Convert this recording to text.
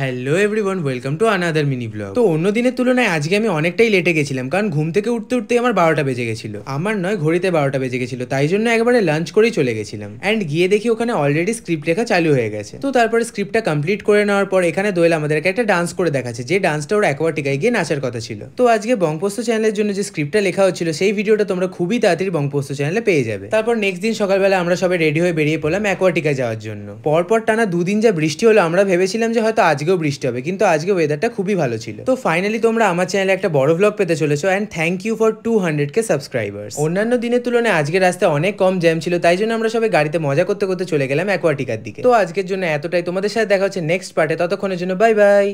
hello everyone welcome to another mini blog তো অন্য দিনের তুলনায় আজকে আমি অনেকটাই লেটে গেছিলাম কারণ ঘুম থেকে উঠতে উঠতে আমার বারোটা বেজে গেছিল আমার নয় ঘড়িতে বারোটা বেজে গেছিল তাই জন্য একবারে লাঞ্চ করেই চলে গেছিলাম অ্যান্ড গিয়ে দেখি ওখানে অলরেডি স্ক্রিপ্ট লেখা চালু হয়ে গেছে তো তারপরে স্ক্রিপ্টটা কমপ্লিট করে নেওয়ার পর এখানে দোয়েল আমাদেরকে একটা ডান্স করে দেখাচ্ছে যে ডান্সটা ওর অ্যাকোয়াটিকায় গিয়ে নাচার কথা ছিল তো আজকে বংপোস্ত চ্যানেলের জন্য যে স্ক্রিপ্টটা লেখা হচ্ছিল সেই ভিডিওটা তোমরা খুবই তাড়াতাড়ি বংপোস্ত চ্যানেলে পেয়ে যাবে তারপর নেক্সট দিন সকালবেলা আমরা সবাই রেডি হয়ে বেরিয়ে পড়লাম অ্যাকোয়াটিকায় যাওয়ার জন্য পরপর টানা দুদিন যা বৃষ্টি হলো আমরা ভেবেছিলাম যে হয়তো আজ আজকেও বৃষ্টি হবে কিন্তু আজকে ওয়েদারটা খুবই ভালো ছিল তো ফাইনালি তোমরা আমার চ্যানেলে একটা বড় ব্লগ পেতে চলেছো and thank you for two হান্ড্রেডকে কে সাবস্ক্রাইবার্স অন্যান্য দিনের তুলনায় আজকে রাস্তায় অনেক কম জ্যাম ছিল তাই জন্য আমরা সবাই গাড়িতে মজা করতে করতে চলে গেলাম অ্যাকোয়াটিকার দিকে তো আজকের জন্য এতটাই তোমাদের সাথে দেখা হচ্ছে নেক্সট পার্টে ততক্ষণের জন্য বাই বাই